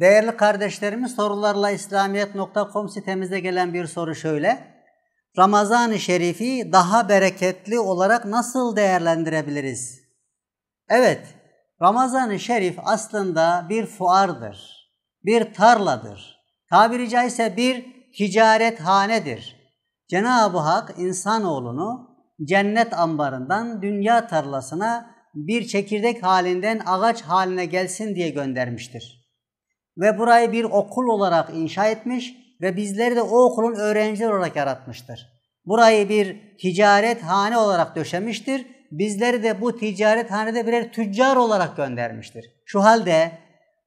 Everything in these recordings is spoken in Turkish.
Değerli kardeşlerimiz sorularla İslamiyet.com sitemizde gelen bir soru şöyle. Ramazan-ı Şerif'i daha bereketli olarak nasıl değerlendirebiliriz? Evet, Ramazan-ı Şerif aslında bir fuardır, bir tarladır. Tabiri caizse bir ticarethanedir. Cenab-ı Hak insanoğlunu cennet ambarından dünya tarlasına bir çekirdek halinden ağaç haline gelsin diye göndermiştir ve burayı bir okul olarak inşa etmiş ve bizleri de o okulun öğrencileri olarak yaratmıştır. Burayı bir ticaret hane olarak döşemiştir. Bizleri de bu ticaret hanede birer tüccar olarak göndermiştir. Şu halde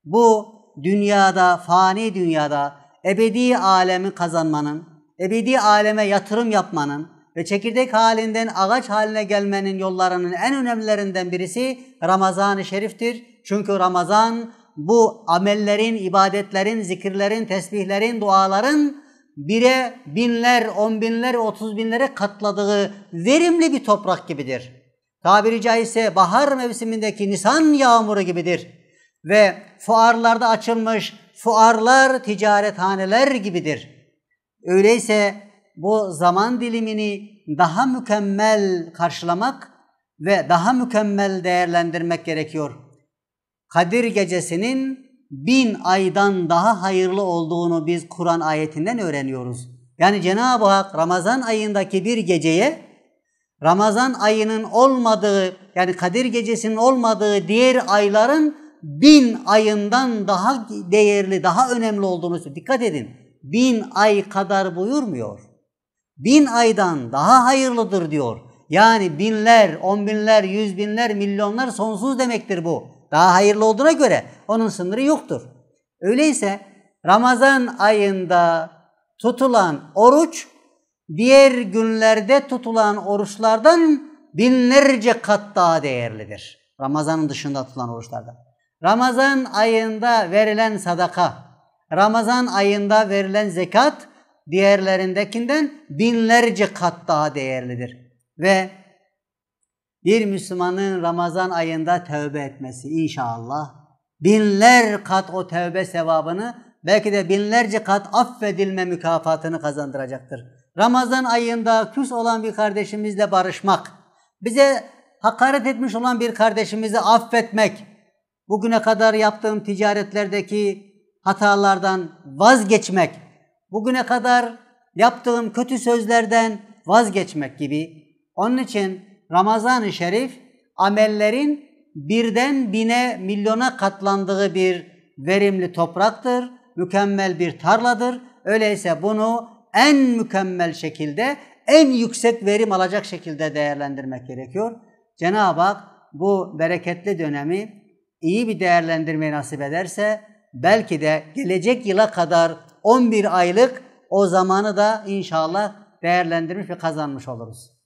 bu dünyada, fani dünyada ebedi alemi kazanmanın, ebedi aleme yatırım yapmanın ve çekirdek halinden ağaç haline gelmenin yollarının en önemlilerinden birisi Ramazan-ı Şerif'tir. Çünkü Ramazan bu amellerin, ibadetlerin, zikirlerin, tesbihlerin, duaların bire binler, on binler, otuz binlere katladığı verimli bir toprak gibidir. Tabiri caizse bahar mevsimindeki nisan yağmuru gibidir. Ve fuarlarda açılmış fuarlar ticarethaneler gibidir. Öyleyse bu zaman dilimini daha mükemmel karşılamak ve daha mükemmel değerlendirmek gerekiyor.'' Kadir gecesinin bin aydan daha hayırlı olduğunu biz Kur'an ayetinden öğreniyoruz. Yani Cenab-ı Hak Ramazan ayındaki bir geceye Ramazan ayının olmadığı yani Kadir gecesinin olmadığı diğer ayların bin ayından daha değerli, daha önemli olduğunu söylüyor. Dikkat edin. Bin ay kadar buyurmuyor. Bin aydan daha hayırlıdır diyor. Yani binler, on binler, yüz binler, milyonlar sonsuz demektir bu. Daha hayırlı olduğuna göre onun sınırı yoktur. Öyleyse Ramazan ayında tutulan oruç diğer günlerde tutulan oruçlardan binlerce kat daha değerlidir. Ramazanın dışında tutulan oruçlardan. Ramazan ayında verilen sadaka, Ramazan ayında verilen zekat diğerlerindekinden binlerce kat daha değerlidir ve bir Müslümanın Ramazan ayında tövbe etmesi inşallah binler kat o tövbe sevabını belki de binlerce kat affedilme mükafatını kazandıracaktır. Ramazan ayında küs olan bir kardeşimizle barışmak, bize hakaret etmiş olan bir kardeşimizi affetmek, bugüne kadar yaptığım ticaretlerdeki hatalardan vazgeçmek, bugüne kadar yaptığım kötü sözlerden vazgeçmek gibi onun için Ramazan-ı Şerif amellerin birden bine milyona katlandığı bir verimli topraktır, mükemmel bir tarladır. Öyleyse bunu en mükemmel şekilde, en yüksek verim alacak şekilde değerlendirmek gerekiyor. Cenab-ı Hak bu bereketli dönemi iyi bir değerlendirmeyi nasip ederse belki de gelecek yıla kadar 11 aylık o zamanı da inşallah değerlendirmiş ve kazanmış oluruz.